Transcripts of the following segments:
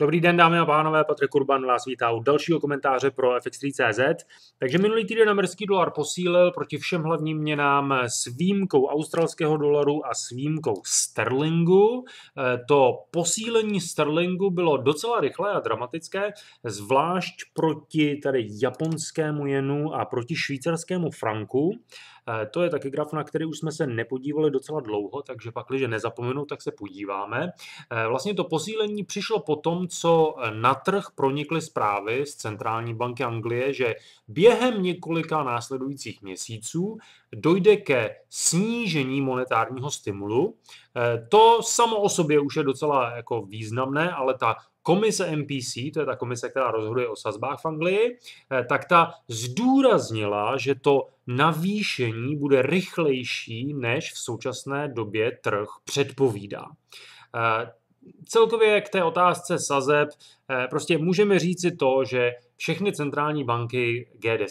Dobrý den, dámy a pánové, Patrik Urban vás vítá u dalšího komentáře pro FX3.cz. Takže minulý týden americký dolar posílil proti všem hlavním měnám s výjimkou australského dolaru a s výjimkou sterlingu. Eh, to posílení sterlingu bylo docela rychlé a dramatické, zvlášť proti tady japonskému jenu a proti švýcarskému franku. Eh, to je taky graf, na který už jsme se nepodívali docela dlouho, takže pak, když nezapomenu, tak se podíváme. Eh, vlastně to posílení přišlo po tom, co eh, na trh pronikly zprávy z Centrální banky Anglie, že během několika následujících měsíců dojde ke snížení monetárního stimulu. To samo o sobě už je docela jako významné, ale ta komise MPC, to je ta komise, která rozhoduje o sazbách v Anglii, eh, tak ta zdůraznila, že to navýšení bude rychlejší, než v současné době trh předpovídá eh, celkově k té otázce sazeb, eh, prostě můžeme říci to, že všechny centrální banky G10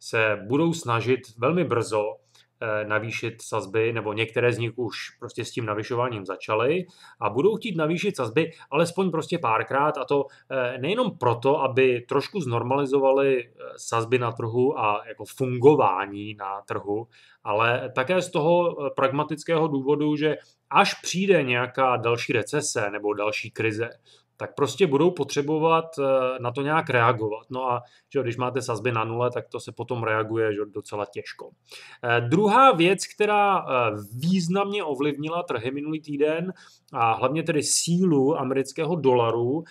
se budou snažit velmi brzo Eh, navýšit sazby, nebo některé z nich už prostě s tím navyšováním začaly a budou chtít navýšit sazby alespoň prostě párkrát a to eh, nejenom proto, aby trošku znormalizovali eh, sazby na trhu a jako fungování na trhu, ale také z toho pragmatického důvodu, že až přijde nějaká další recese nebo další krize, tak prostě budou potřebovat eh, na to nějak reagovat. No a že když máte sazby na nule, tak to se potom reaguje že, docela těžko. Eh, druhá věc, která eh, významně ovlivnila trhy minulý týden a hlavně tedy sílu amerického dolaru,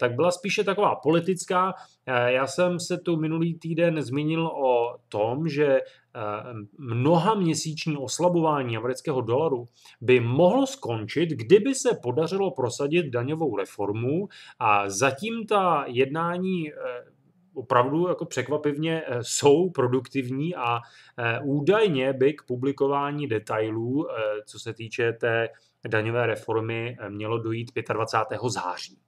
tak byla spíše taková politická. Já jsem se tu minulý týden zmínil o tom, že Eh, mnoha měsíční oslabování amerického dolaru by mohlo skončit, kdyby se podařilo prosadit daňovou reformu a zatím ta jednání eh, opravdu jako překvapivně eh, jsou produktivní a údajně by k publikování detailů, co se týče té daňové reformy, mělo dojít 25. září.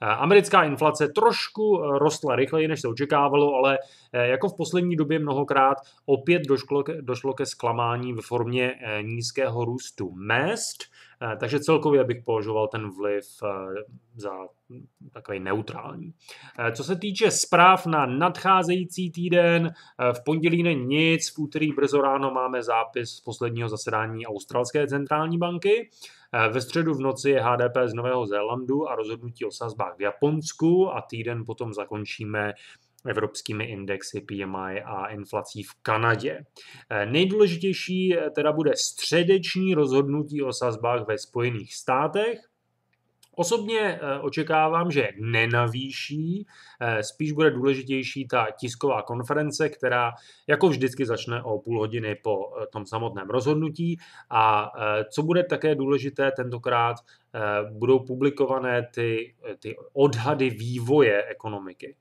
Eh, americká inflace trošku eh, rostla rychleji, než se očekávalo, ale eh, jako v poslední době mnohokrát opět došlo, došlo ke zklamání ve formě nízkého růstu mest. Eh, takže celkově bych považoval ten vliv eh, za takový neutrální. Eh, co se týče zpráv na nadcházející týden, v pondělí není nic, v úterý brzo ráno máme zápis posledního zasedání Australské centrální banky. Ve středu v noci je HDP z Nového Zélandu a rozhodnutí o sazbách v Japonsku a týden potom zakončíme evropskými indexy PMI a inflací v Kanadě. Eh, nejdůležitější eh, teda bude středeční rozhodnutí o sazbách ve Spojených státech, Osobně eh, očekávám, že nenavýší, eh, spíš bude důležitější ta tisková konference, která jako vždycky začne o půl hodiny po eh, tom samotném rozhodnutí a co bude také důležité tentokrát, budou publikované ty, ty odhady vývoje ekonomiky.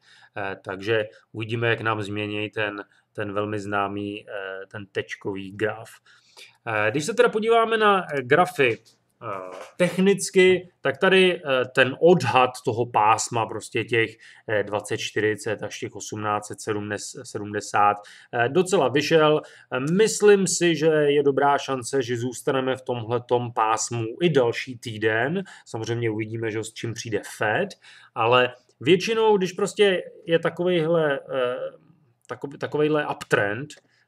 Takže uvidíme, jak nám změní ten, ten velmi známý, ten tečkový graf. Když se teda podíváme na grafy Eh, technicky, tak tady eh, ten odhad toho pásma prostě těch 2040 eh, až těch 1870 docela vyšel. Myslím si, že je dobrá šance, že zůstaneme v tom pásmu i další týden. Samozřejmě uvidíme, že s čím přijde Fed, ale většinou, když prostě je takovejhle, takový, takovejhle uptrend,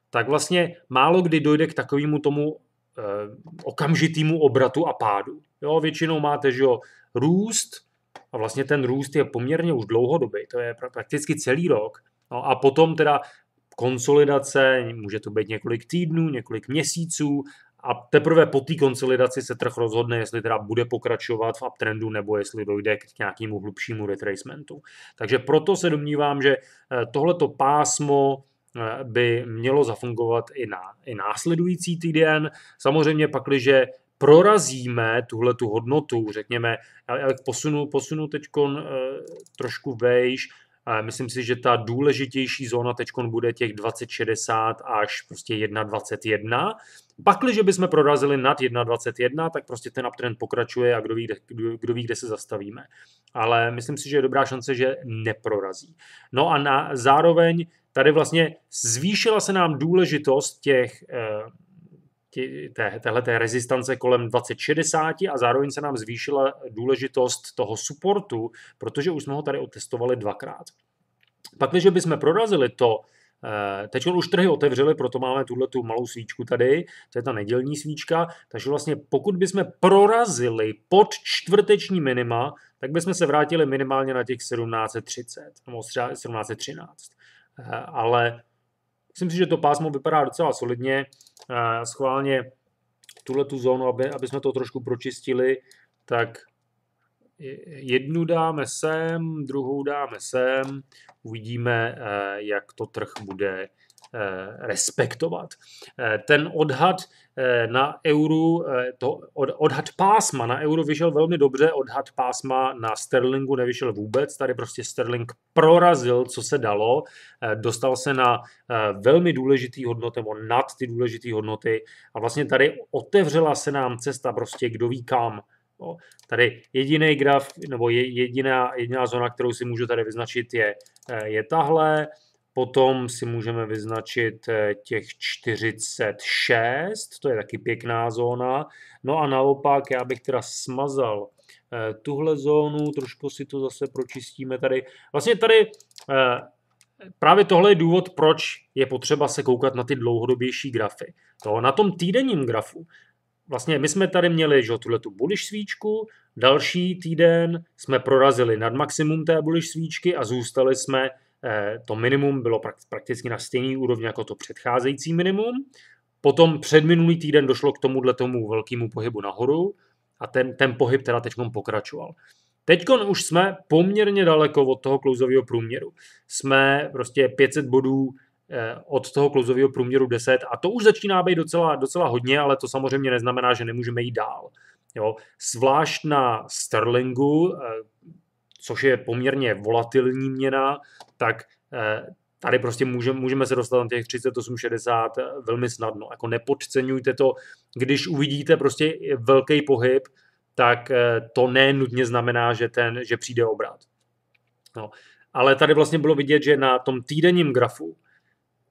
tak vlastně málo kdy dojde k takovému tomu Eh, okamžitýmu obratu a pádu. Jo, většinou máte že jo, růst, a vlastně ten růst je poměrně už dlouhodobý, to je prakticky celý rok, no a potom teda konsolidace, může to být několik týdnů, několik měsíců a teprve po té konsolidaci se trh rozhodne, jestli teda bude pokračovat v uptrendu nebo jestli dojde k nějakému hlubšímu retracementu. Takže proto se domnívám, že eh, tohleto pásmo Eh, by mělo zafungovat i na i následující týden. Samozřejmě pak, když prorazíme tuhle tu hodnotu, řekněme, já, já posunu, posunu teď eh, trošku vejš, myslím si, že ta důležitější zóna teď bude těch 2060 až prostě 1,21. Pakliže bychom prorazili nad 1,21, tak prostě ten uptrend pokračuje a kdo ví, kdo, kdo ví, kde se zastavíme. Ale myslím si, že je dobrá šance, že neprorazí. No a na, zároveň tady vlastně zvýšila se nám důležitost těch eh, té, téhle té rezistance kolem 2060 a zároveň se nám zvýšila důležitost toho supportu, protože už jsme ho tady otestovali dvakrát. Pak, když bychom prorazili to, eh, Teď už trhy otevřely, proto máme tuhle tu malou svíčku tady, to je ta nedělní svíčka, takže vlastně pokud bychom prorazili pod čtvrteční minima, tak bychom se vrátili minimálně na těch 1730 nebo 1713. Eh, ale Myslím si, že to pásmo vypadá docela solidně, schválně tuhle tu zónu, aby, aby jsme to trošku pročistili, tak jednu dáme sem, druhou dáme sem, uvidíme, eh, jak to trh bude Eh, respektovat. Eh, ten odhad eh, na euru, to odhad pásma na euro vyšel velmi dobře, odhad pásma na sterlingu nevyšel vůbec, tady prostě sterling prorazil, co se dalo, dostal se na velmi důležitý hodnoty, nebo nad ty důležité hodnoty a vlastně tady otevřela se nám cesta prostě kdo ví kam, No, tady jediný graf, nebo jediná, jediná zóna, kterou si můžu tady vyznačit, je, je tahle. Potom si můžeme vyznačit eh, těch 46, to je taky pěkná zóna. No a naopak já bych teda smazal eh, tuhle zónu, trošku si to zase pročistíme tady. Vlastně tady eh, právě tohle je důvod, proč je potřeba se koukat na ty dlouhodobější grafy. To na tom týdenním grafu, vlastně my jsme tady měli že, tuhle tu bullish svíčku, další týden jsme prorazili nad maximum té bullish svíčky a zůstali jsme Eh, to minimum bylo prakticky na stejný úrovni jako to předcházející minimum. Potom před minulý týden došlo k tomuhle tomu velkému pohybu nahoru a ten, ten pohyb teda teď pokračoval. Teď už jsme poměrně daleko od toho klouzového průměru. Jsme prostě 500 bodů eh, od toho klouzového průměru 10 a to už začíná být docela, docela hodně, ale to samozřejmě neznamená, že nemůžeme jít dál. Jo. Zvlášť na Sterlingu, eh, což je poměrně volatilní měna, tak eh, tady prostě můžeme, můžeme se dostat na těch 38,60 eh, velmi snadno. Jako nepodceňujte to, když uvidíte prostě velký pohyb, tak eh, to nenutně znamená, že, ten, že přijde obrat. No. Ale tady vlastně bylo vidět, že na tom týdenním grafu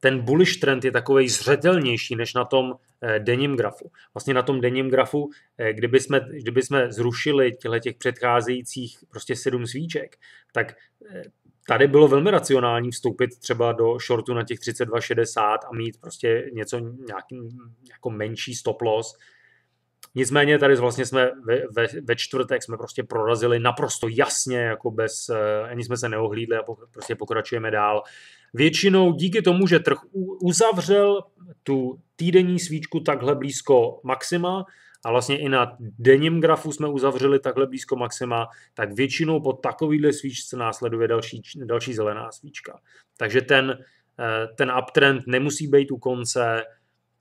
ten bullish trend je takový zřetelnější než na tom eh, denním grafu. Vlastně na tom denním grafu, eh, kdyby jsme, kdyby jsme zrušili těle těch předcházejících prostě sedm svíček, tak eh, tady bylo velmi racionální vstoupit třeba do shortu na těch 32,60 a mít prostě něco, nějaký, jako menší stop loss. Nicméně tady vlastně jsme ve, ve, ve čtvrtek jsme prostě prorazili naprosto jasně, jako bez, ani jsme se neohlídli a prostě pokračujeme dál většinou díky tomu, že trh uzavřel tu týdenní svíčku takhle blízko maxima, a vlastně i na denním grafu jsme uzavřeli takhle blízko maxima, tak většinou po takovýhle svíčce následuje další, další zelená svíčka. Takže ten, eh, ten uptrend nemusí být u konce.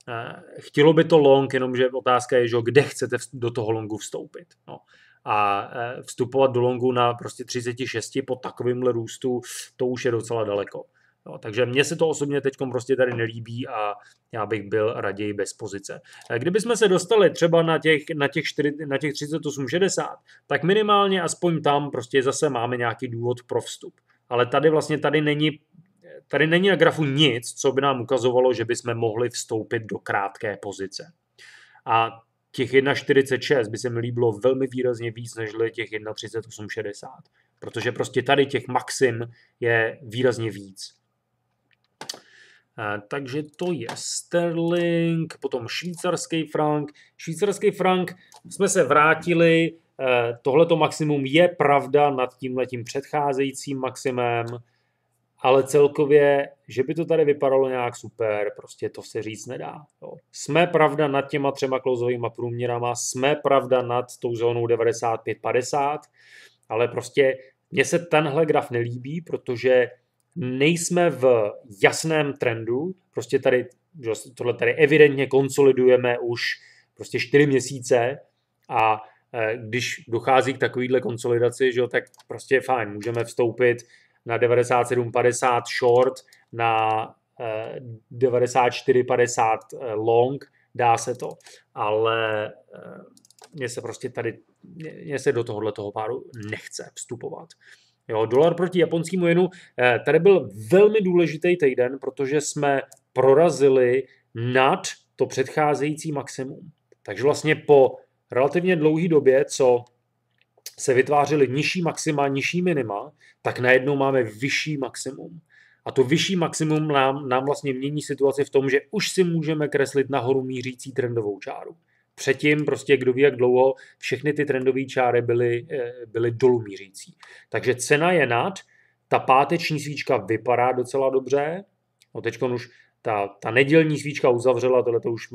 Eh, chtělo by to long, jenomže otázka je, že kde chcete do toho longu vstoupit. No. A eh, vstupovat do longu na prostě 36 po takovémhle růstu, to už je docela daleko. Jo, takže mně se to osobně teď prostě tady nelíbí a já bych byl raději bez pozice. E, Kdybychom se dostali třeba na těch, na těch, na těch 38,60, tak minimálně aspoň tam prostě zase máme nějaký důvod pro vstup. Ale tady vlastně tady není Tady není na grafu nic, co by nám ukazovalo, že bychom mohli vstoupit do krátké pozice. A těch 1,46 by se mi líbilo velmi výrazně víc než těch 1,38,60. Protože prostě tady těch maxim je výrazně víc takže to je sterling, potom švýcarský frank. Švýcarský frank jsme se vrátili, e, tohleto maximum je pravda nad tímhletím předcházejícím maximem, ale celkově, že by to tady vypadalo nějak super, prostě to se říct nedá. Jo. Jsme pravda nad těma třema klouzovými průměrama, jsme pravda nad tou zónou 95-50, ale prostě mně se tenhle graf nelíbí, protože nejsme v jasném trendu, prostě tady, tohle tady evidentně konsolidujeme už prostě čtyři měsíce a e, když dochází k takovýhle konsolidaci, že jo, tak prostě je fajn, můžeme vstoupit na 97,50 short, na 94,50 e, e, long, dá se to, ale mně se prostě tady, mně se do tohohle toho páru nechce vstupovat. Jo, dolar proti japonskému jenu, eh, tady byl velmi důležitý týden, protože jsme prorazili nad to předcházející maximum. Takže vlastně po relativně dlouhé době, co se vytvářely nižší maxima, nižší minima, tak najednou máme vyšší maximum. A to vyšší maximum nám, nám vlastně mění situaci v tom, že už si můžeme kreslit nahoru mířící trendovou čáru. Předtím prostě kdo ví jak dlouho všechny ty trendové čáry byly, eh, byly dolů mířící. Takže cena je nad, ta páteční svíčka vypadá docela dobře, no teď už ta, ta nedělní svíčka uzavřela, tohle, to už,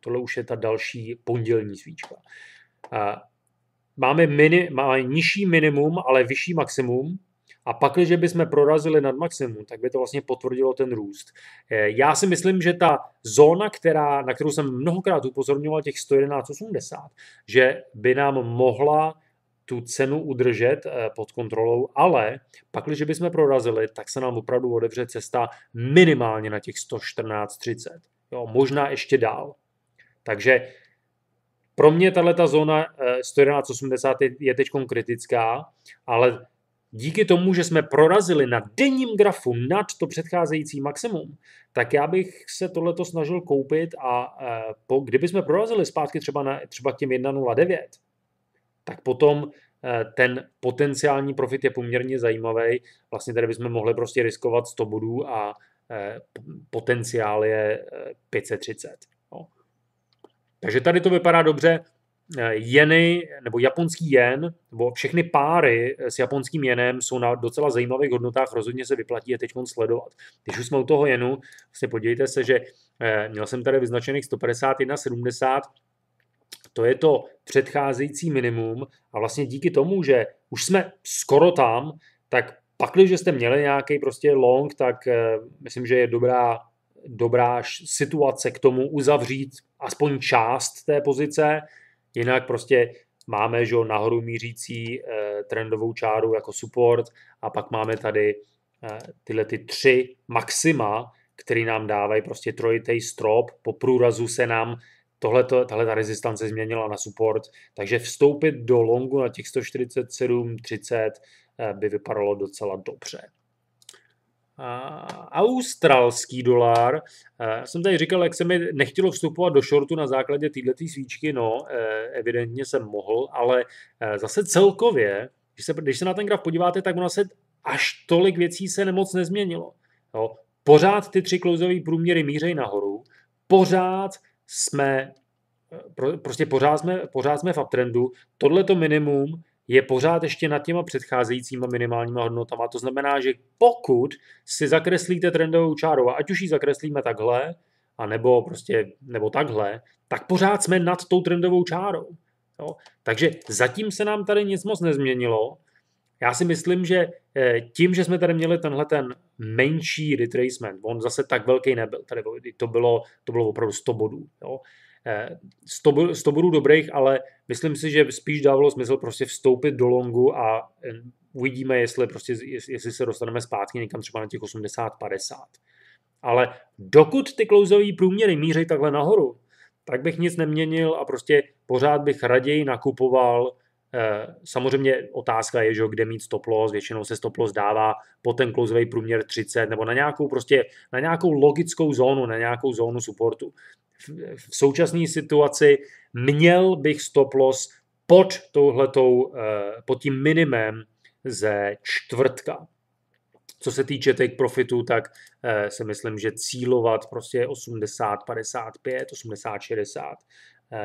tohle už je ta další pondělní svíčka. Eh, máme, mini, máme nižší minimum, ale vyšší maximum, a pak, když bychom prorazili nad maximum, tak by to vlastně potvrdilo ten růst. Eh, já si myslím, že ta zóna, která, na kterou jsem mnohokrát upozorňoval, těch 111,80, že by nám mohla tu cenu udržet eh, pod kontrolou, ale pak, když bychom prorazili, tak se nám opravdu odevře cesta minimálně na těch 114,30. Jo, možná ještě dál. Takže pro mě tahle zóna 111,80 eh, je teď kritická, ale díky tomu, že jsme prorazili na denním grafu nad to předcházející maximum, tak já bych se tohleto snažil koupit a eh, po, kdyby jsme prorazili zpátky třeba, na, třeba k těm 1.09, tak potom eh, ten potenciální profit je poměrně zajímavý. Vlastně tady bychom mohli prostě riskovat 100 bodů a eh, potenciál je 530. No. Takže tady to vypadá dobře, Eh, jeny nebo japonský jen, nebo všechny páry eh, s japonským jenem jsou na docela zajímavých hodnotách, rozhodně se vyplatí je teď sledovat. Když už jsme u toho jenu, se podívejte se, že eh, měl jsem tady vyznačených 151,70, to je to předcházející minimum a vlastně díky tomu, že už jsme skoro tam, tak pak, když jste měli nějaký prostě long, tak myslím, že je dobrá, dobrá situace k tomu uzavřít aspoň část té pozice, Jinak prostě máme že, nahoru mířící eh, trendovou čáru jako support a pak máme tady eh, tyhle ty tři maxima, který nám dávají prostě trojitej strop, po průrazu se nám tohle, tahle ta rezistance změnila na support, takže vstoupit do longu na těch 147.30 eh, by vypadalo docela dobře australský dolar. E, já jsem tady říkal, jak se mi nechtělo vstupovat do shortu na základě této svíčky, no, e, evidentně jsem mohl, ale e, zase celkově, když se, když se na ten graf podíváte, tak ono se až tolik věcí se nemoc nezměnilo. Jo. Pořád ty tři klouzové průměry mířejí nahoru, pořád jsme prostě pořád jsme, pořád jsme v uptrendu, tohle to minimum je pořád ještě nad těma předcházejícíma minimálníma hodnotama. To znamená, že pokud si zakreslíte trendovou čáru, a ať už ji zakreslíme takhle, a nebo prostě, nebo takhle, tak pořád jsme nad tou trendovou čárou. Jo? Takže zatím se nám tady nic moc nezměnilo. Já si myslím, že eh, tím, že jsme tady měli tenhle ten menší retracement, on zase tak velký nebyl, tady to bylo, to bylo opravdu 100 bodů, jo? 100, eh, 100 bodů dobrých, ale myslím si, že spíš dávalo smysl prostě vstoupit do longu a eh, uvidíme, jestli, prostě, jestli se dostaneme zpátky někam třeba na těch 80-50. Ale dokud ty klouzové průměry míří takhle nahoru, tak bych nic neměnil a prostě pořád bych raději nakupoval. Eh, samozřejmě otázka je, že kde mít stop loss, většinou se stop loss dává po ten klouzový průměr 30 nebo na nějakou prostě, na nějakou logickou zónu, na nějakou zónu supportu v současné situaci měl bych stop loss pod, touhletou, eh, pod tím minimem ze čtvrtka. Co se týče take profitu, tak eh, se myslím, že cílovat prostě 80, 55, 80, 60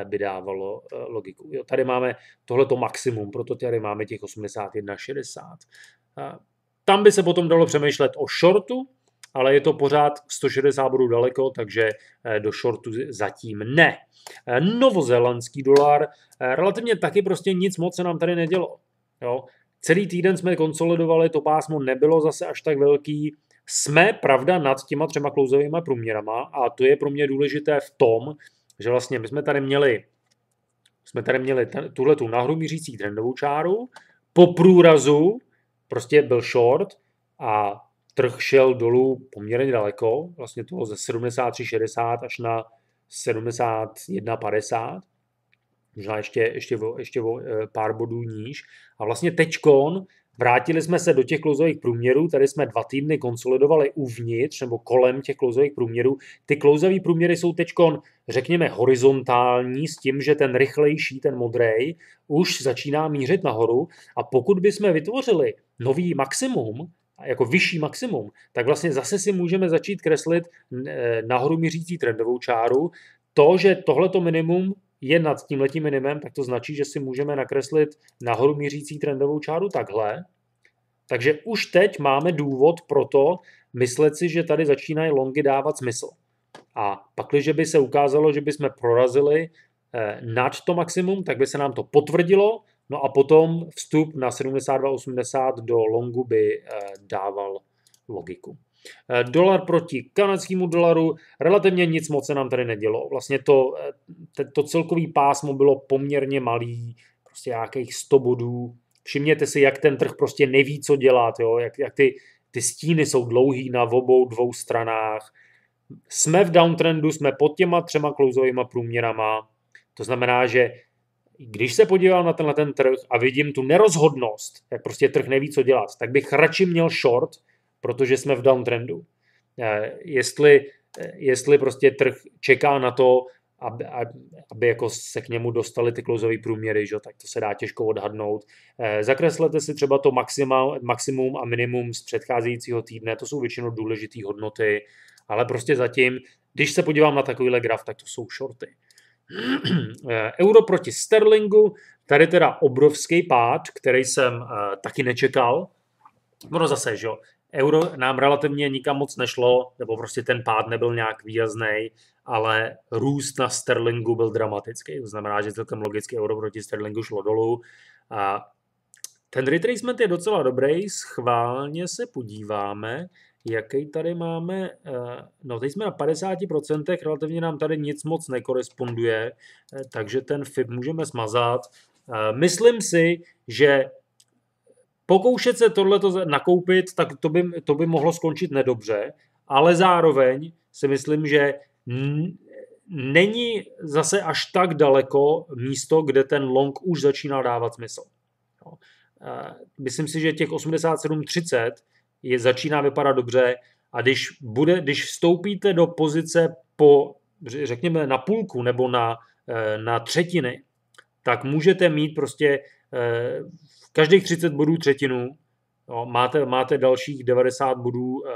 by dávalo eh, logiku. Jo, tady máme tohleto maximum, proto tady máme těch 81, 60. Tam by se potom dalo přemýšlet o shortu, ale je to pořád 160 bodů daleko, takže eh, do shortu zatím ne. Eh, novozelandský dolar, eh, relativně taky prostě nic moc se nám tady nedělo. Jo? Celý týden jsme konsolidovali, to pásmo nebylo zase až tak velký. Jsme, pravda, nad těma třema klouzovými průměrama a to je pro mě důležité v tom, že vlastně my jsme tady měli jsme tady měli ten, tuhle tu nahoru mířící trendovou čáru, po průrazu prostě byl short a trh šel dolů poměrně daleko, vlastně bylo ze 73,60 až na 71,50, možná ještě, ještě, o, ještě o eh, pár bodů níž. A vlastně teďkon vrátili jsme se do těch klouzových průměrů, tady jsme dva týdny konsolidovali uvnitř nebo kolem těch klouzových průměrů. Ty klouzové průměry jsou teďkon, řekněme, horizontální s tím, že ten rychlejší, ten modrej, už začíná mířit nahoru a pokud bychom vytvořili nový maximum, jako vyšší maximum, tak vlastně zase si můžeme začít kreslit e, nahoru mířící trendovou čáru. To, že tohleto minimum je nad tímhletím minimem, tak to značí, že si můžeme nakreslit nahoru mířící trendovou čáru takhle. Takže už teď máme důvod pro to myslet si, že tady začínají longy dávat smysl. A pak, když by se ukázalo, že bychom prorazili e, nad to maximum, tak by se nám to potvrdilo No a potom vstup na 72,80 do longu by eh, dával logiku. Eh, dolar proti kanadskému dolaru, relativně nic moc se nám tady nedělo. Vlastně to, eh, to celkový pásmo bylo poměrně malý, prostě nějakých 100 bodů. Všimněte si, jak ten trh prostě neví, co dělat, jo? jak, jak ty, ty stíny jsou dlouhý na obou dvou stranách. Jsme v downtrendu, jsme pod těma třema klouzovými průměrama, to znamená, že když se podívám na tenhle ten trh a vidím tu nerozhodnost, jak prostě trh neví, co dělat, tak bych radši měl short, protože jsme v downtrendu. Eh, jestli, eh, jestli prostě trh čeká na to, aby, aby jako se k němu dostaly ty klouzové průměry, že? tak to se dá těžko odhadnout. Eh, zakreslete si třeba to maxima, maximum a minimum z předcházejícího týdne, to jsou většinou důležité hodnoty, ale prostě zatím, když se podívám na takovýhle graf, tak to jsou shorty. Eh, euro proti sterlingu, tady teda obrovský pád, který jsem eh, taky nečekal. Ono zase, že jo, euro nám relativně nikam moc nešlo, nebo prostě ten pád nebyl nějak výrazný, ale růst na sterlingu byl dramatický. To znamená, že celkem logicky euro proti sterlingu šlo dolů. A ten retracement je docela dobrý, schválně se podíváme, Jaký tady máme? Eh, no, teď jsme na 50%, relativně nám tady nic moc nekoresponduje, eh, takže ten FIB můžeme smazat. Eh, myslím si, že pokoušet se tohleto nakoupit, tak to by, to by mohlo skončit nedobře, ale zároveň si myslím, že není zase až tak daleko místo, kde ten long už začíná dávat smysl. Myslím si, že těch 87,30 je, začíná vypadat dobře a když, bude, když vstoupíte do pozice po, řekněme, na půlku nebo na, eh, na třetiny, tak můžete mít prostě eh, v každých 30 bodů třetinu, no, máte, máte dalších 90 bodů eh,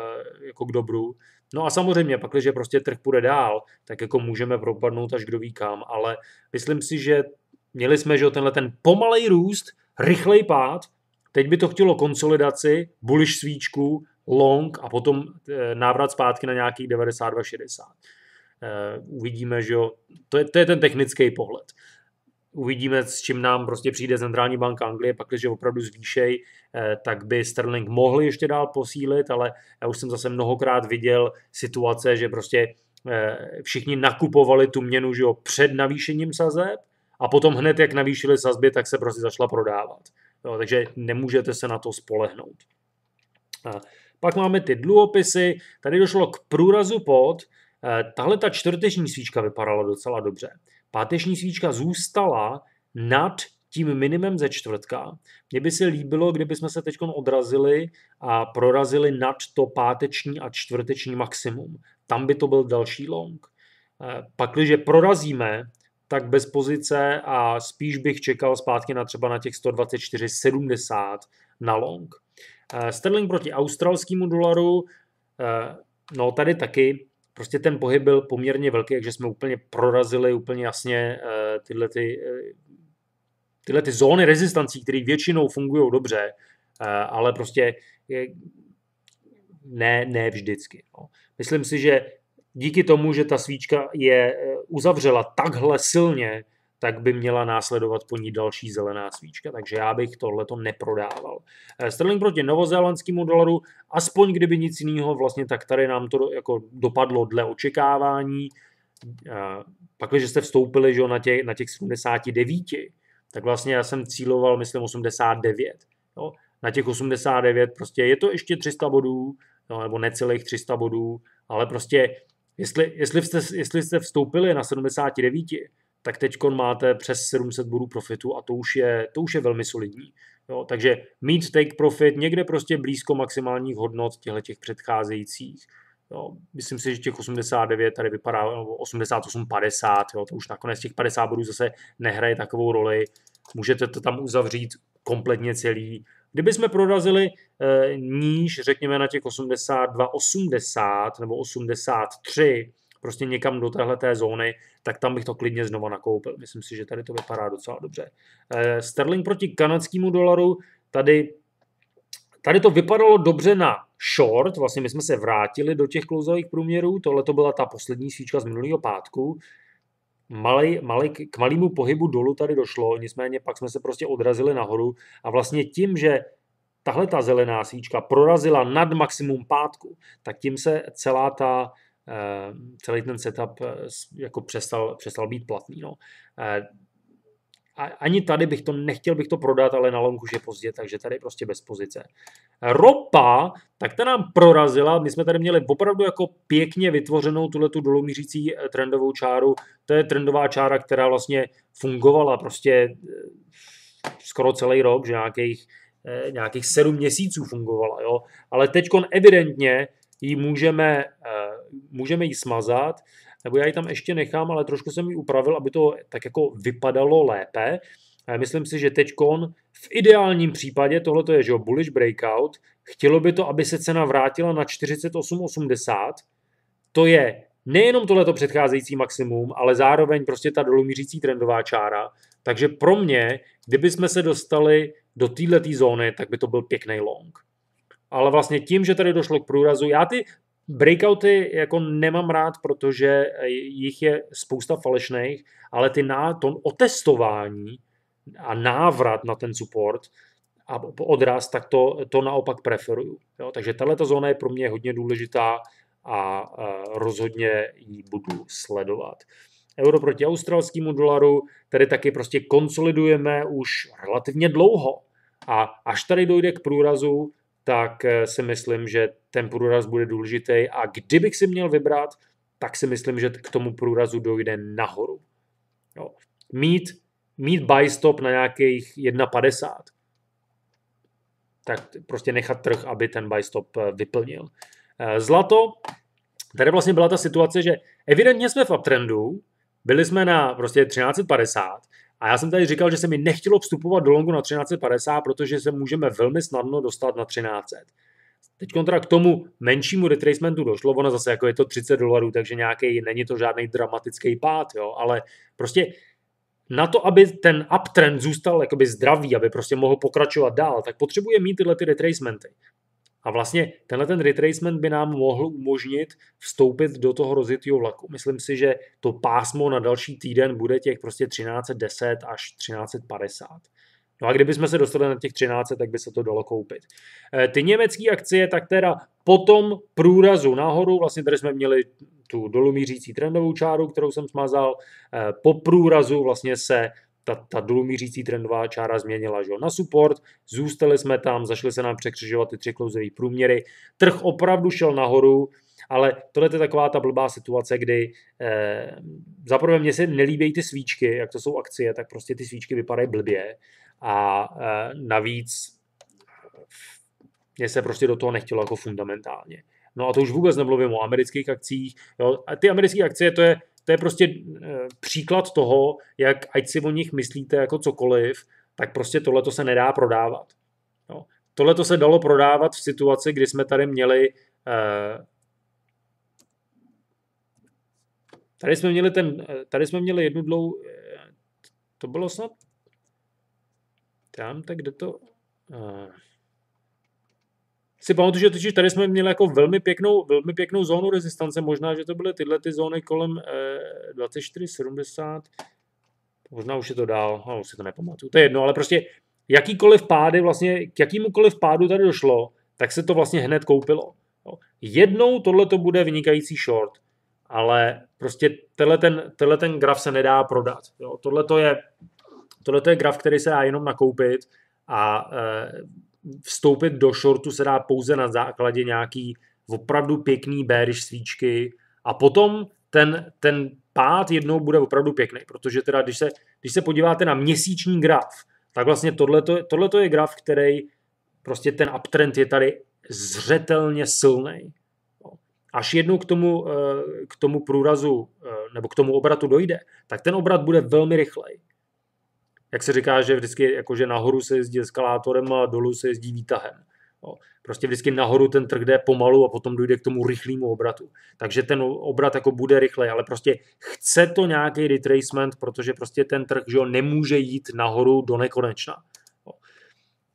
jako k dobru. No a samozřejmě, pak, když prostě trh půjde dál, tak jako můžeme propadnout až kdo ví kam, ale myslím si, že měli jsme, že tenhle ten pomalej růst, rychlej pád, Teď by to chtělo konsolidaci, bullish svíčku, long a potom eh, návrat zpátky na nějakých 92,60. Eh, uvidíme, že jo, to je, to je ten technický pohled. Uvidíme, s čím nám prostě přijde centrální banka Anglie, pak když opravdu zvýšej, eh, tak by Sterling mohl ještě dál posílit, ale já už jsem zase mnohokrát viděl situace, že prostě všichni nakupovali tu měnu že jo, před navýšením sazeb a potom hned, jak navýšili sazby, tak se prostě začala prodávat. No, takže nemůžete se na to spolehnout. A pak máme ty dluhopisy. Tady došlo k průrazu pod. E, tahle ta čtvrteční svíčka vypadala docela dobře. Páteční svíčka zůstala nad tím minimem ze čtvrtka. Mně by se líbilo, kdyby jsme se teď odrazili a prorazili nad to páteční a čtvrteční maximum. Tam by to byl další long. E, pak, když prorazíme tak bez pozice a spíš bych čekal zpátky na třeba na těch 124,70 na long. Eh, Sterling proti australskému dolaru, eh, no tady taky prostě ten pohyb byl poměrně velký, takže jsme úplně prorazili úplně jasně eh, tyhle ty, tyhle ty zóny rezistancí, které většinou fungují dobře, ale prostě ne, ne vždycky. No. Myslím si, že díky tomu, že ta svíčka je eh, uzavřela takhle silně, tak by měla následovat po ní další zelená svíčka, takže já bych tohleto neprodával. Eh, Sterling proti novozélandskému dolaru, aspoň kdyby nic jiného, vlastně tak tady nám to jako dopadlo dle očekávání. Eh, Pak, když jste vstoupili že, na, těch, na těch 79, tak vlastně já jsem cíloval, myslím, 89. Jo? Na těch 89 prostě je to ještě 300 bodů, no, nebo necelých 300 bodů, ale prostě Jestli, jestli, jste, jestli jste vstoupili na 79, tak teď máte přes 700 bodů profitu a to už je, to už je velmi solidní. Jo, takže mít take profit někde prostě blízko maximálních hodnot těchto těch předcházejících. Jo, myslím si, že těch 89 tady vypadá, nebo 88, 50, jo, to už nakonec těch 50 bodů zase nehraje takovou roli. Můžete to tam uzavřít kompletně celý, Kdyby jsme prorazili e, níž, řekněme na těch 82, 80 nebo 83, prostě někam do téhle té zóny, tak tam bych to klidně znova nakoupil. Myslím si, že tady to vypadá docela dobře. E, sterling proti kanadskému dolaru, tady, tady to vypadalo dobře na short, vlastně my jsme se vrátili do těch klouzových průměrů, tohle to byla ta poslední svíčka z minulého pátku, Malý, malý k malému pohybu dolů tady došlo, nicméně pak jsme se prostě odrazili nahoru a vlastně tím, že tahle ta zelená svíčka prorazila nad maximum pátku, tak tím se celá ta, eh, celý ten setup eh, jako přestal, přestal být platný. No. Eh, a ani tady bych to nechtěl, bych to prodat, ale na longu už je pozdě, takže tady prostě bez pozice. Ropa, tak ta nám prorazila, my jsme tady měli opravdu jako pěkně vytvořenou tuhle tu dolomířící eh, trendovou čáru. To je trendová čára, která vlastně fungovala prostě eh, skoro celý rok, že nějakých, eh, nějakých sedm měsíců fungovala, jo. Ale teďkon evidentně ji můžeme, můžeme ji smazat nebo já ji tam ještě nechám, ale trošku jsem ji upravil, aby to tak jako vypadalo lépe. Myslím si, že teďkon v ideálním případě, tohle to je že bullish breakout, chtělo by to, aby se cena vrátila na 48,80. To je nejenom tohleto předcházející maximum, ale zároveň prostě ta dolumířící trendová čára. Takže pro mě, kdyby jsme se dostali do této zóny, tak by to byl pěkný long. Ale vlastně tím, že tady došlo k průrazu, já ty Breakouty jako nemám rád, protože eh, jich je spousta falešných, ale ty na to otestování a návrat na ten support a odraz, tak to, to naopak preferuju. Jo? Takže tato zóna je pro mě hodně důležitá a rozhodně ji budu sledovat. Euro proti australskému dolaru, tady taky prostě konsolidujeme už relativně dlouho. A až tady dojde k průrazu, tak eh, si myslím, že ten průraz bude důležitý a kdybych si měl vybrat, tak si myslím, že k tomu průrazu dojde nahoru. Jo. Mít, mít buy stop na nějakých 1,50, tak prostě nechat trh, aby ten buy stop eh, vyplnil. Eh, zlato, tady vlastně byla ta situace, že evidentně jsme v uptrendu, byli jsme na prostě 1350, a já jsem tady říkal, že se mi nechtělo vstupovat do longu na 1350, protože se můžeme velmi snadno dostat na 1300. Teď kontra k tomu menšímu retracementu došlo, ono zase jako je to 30 dolarů, takže nějaký, není to žádný dramatický pád, jo, ale prostě na to, aby ten uptrend zůstal jakoby zdravý, aby prostě mohl pokračovat dál, tak potřebuje mít tyhle ty retracementy. A vlastně tenhle ten retracement by nám mohl umožnit vstoupit do toho rozjetého vlaku. Myslím si, že to pásmo na další týden bude těch prostě 1310 až 1350. No a kdybychom se dostali na těch 13, tak by se to dalo koupit. Eh, ty německé akcie, tak teda po tom průrazu nahoru, vlastně tady jsme měli tu dolumířící trendovou čáru, kterou jsem smazal, eh, po průrazu vlastně se ta, ta dolumířící trendová čára změnila že? na support, zůstali jsme tam, zašli se nám překřižovat ty tři klouzové průměry, trh opravdu šel nahoru, ale tohle je taková ta blbá situace, kdy eh, zaprvé mně se nelíbí ty svíčky, jak to jsou akcie, tak prostě ty svíčky vypadají blbě a eh, navíc mně se prostě do toho nechtělo jako fundamentálně. No a to už vůbec nemluvím o amerických akcích. Jo. A ty americké akcie, to je to je prostě eh, příklad toho, jak ať si o nich myslíte jako cokoliv, tak prostě tohle to se nedá prodávat. No. Tohle to se dalo prodávat v situaci, kdy jsme tady měli eh, Tady jsme měli, ten, eh, tady jsme měli jednu dlouhou, to bylo snad tam, tak kde to, si pamatuju, že totiž tady jsme měli jako velmi pěknou, velmi pěknou zónu rezistance, možná, že to byly tyhle ty zóny kolem eh, 24, 70, možná už je to dál, ale no, si to nepamatuju, to je jedno, ale prostě jakýkoliv pády vlastně, k jakýmukoliv pádu tady došlo, tak se to vlastně hned koupilo. Jednou tohle to bude vynikající short, ale prostě tenhle ten, tenhle ten graf se nedá prodat. Tohle to je, to je graf, který se dá jenom nakoupit a eh, vstoupit do shortu se dá pouze na základě nějaký opravdu pěkný bearish svíčky a potom ten, ten pád jednou bude opravdu pěkný, protože teda když se, když se podíváte na měsíční graf, tak vlastně tohle je graf, který prostě ten uptrend je tady zřetelně silný. Až jednou k tomu, eh, k tomu průrazu eh, nebo k tomu obratu dojde, tak ten obrat bude velmi rychlej jak se říká, že vždycky jakože nahoru se jezdí eskalátorem a dolů se jezdí výtahem. Jo. Prostě vždycky nahoru ten trh jde pomalu a potom dojde k tomu rychlému obratu. Takže ten obrat jako bude rychlej, ale prostě chce to nějaký retracement, protože prostě ten trh že jo, nemůže jít nahoru do nekonečna. Jo.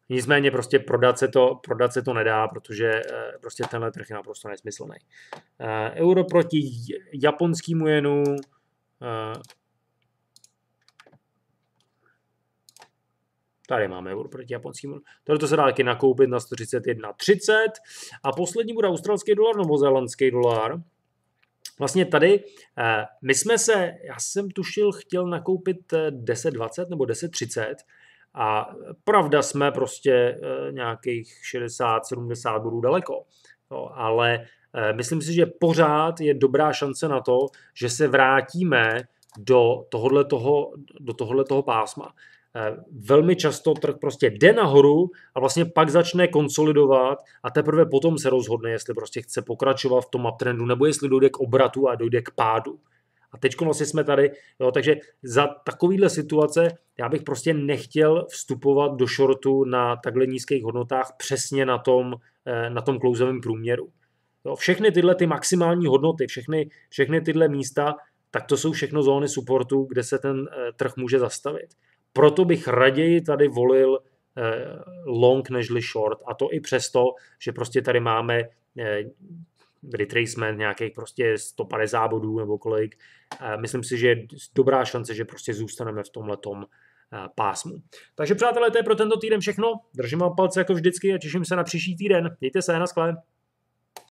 Nicméně prostě prodat se, to, prodat se to nedá, protože eh, prostě tenhle trh je naprosto nesmyslný. Eh, euro proti japonskému jenu, eh, Tady máme euro proti japonským. Tady to se dá taky nakoupit na 131,30. A poslední bude australský dolar, novozélandský dolar. Vlastně tady, eh, my jsme se, já jsem tušil, chtěl nakoupit 10,20 eh, nebo 10,30 a pravda jsme prostě eh, nějakých 60-70 bodů daleko. No, ale myslím si, že pořád je dobrá šance na to, že se vrátíme do tohohle, toho, do tohohle toho pásma. Eh, velmi často trh prostě jde nahoru a vlastně pak začne konsolidovat a teprve potom se rozhodne, jestli prostě chce pokračovat v tom uptrendu nebo jestli dojde k obratu a dojde k pádu. A teď vlastně jsme tady, jo, takže za takovýhle situace já bych prostě nechtěl vstupovat do shortu na takhle nízkých hodnotách přesně na tom, eh, na tom klouzovém průměru. Jo, všechny tyhle ty maximální hodnoty, všechny, všechny tyhle místa, tak to jsou všechno zóny supportu, kde se ten eh, trh může zastavit. Proto bych raději tady volil eh, long nežli short a to i přesto, že prostě tady máme eh, retracement nějakých prostě 150 bodů nebo kolik. Myslím si, že je dobrá šance, že prostě zůstaneme v tom letom eh, pásmu. Takže přátelé, to je pro tento týden všechno. Držím vám palce jako vždycky a těším se na příští týden. Mějte se, na skle.